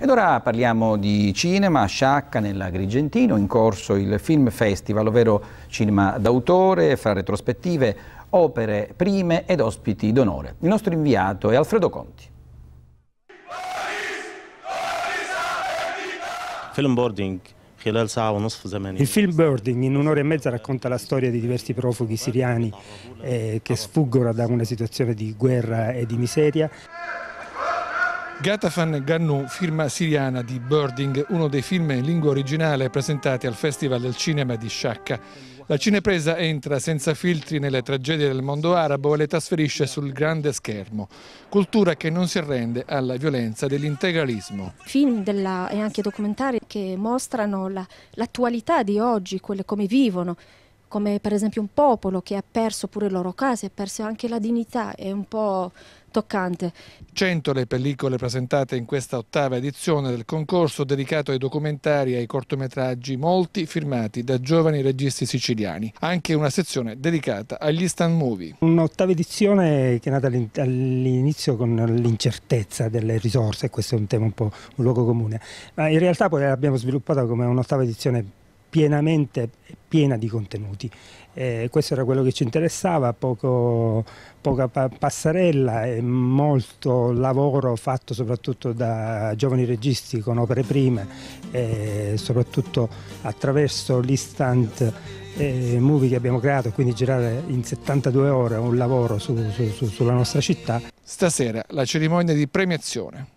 Ed ora parliamo di cinema, a Sciacca nell'Agrigentino, in corso il Film Festival, ovvero cinema d'autore, fra retrospettive, opere prime ed ospiti d'onore. Il nostro inviato è Alfredo Conti. Film boarding il film Birding in un'ora e mezza racconta la storia di diversi profughi siriani eh, che sfuggono da una situazione di guerra e di miseria. Gatafan Gannou, firma siriana di Birding, uno dei film in lingua originale presentati al Festival del Cinema di Sciacca. La cinepresa entra senza filtri nelle tragedie del mondo arabo e le trasferisce sul grande schermo, cultura che non si arrende alla violenza dell'integralismo. Film della, e anche documentari che mostrano l'attualità la, di oggi, quelle come vivono come per esempio un popolo che ha perso pure le loro case, ha perso anche la dignità, è un po' toccante. Cento le pellicole presentate in questa ottava edizione del concorso dedicato ai documentari e ai cortometraggi, molti firmati da giovani registi siciliani. Anche una sezione dedicata agli stand movie. Un'ottava edizione che è nata all'inizio con l'incertezza delle risorse, questo è un tema un po' un luogo comune, ma in realtà poi l'abbiamo sviluppata come un'ottava edizione pienamente piena di contenuti. Eh, questo era quello che ci interessava, poco, poca pa passarella e molto lavoro fatto soprattutto da giovani registi con opere prime, eh, soprattutto attraverso l'instant eh, movie che abbiamo creato, quindi girare in 72 ore un lavoro su, su, su, sulla nostra città. Stasera la cerimonia di premiazione.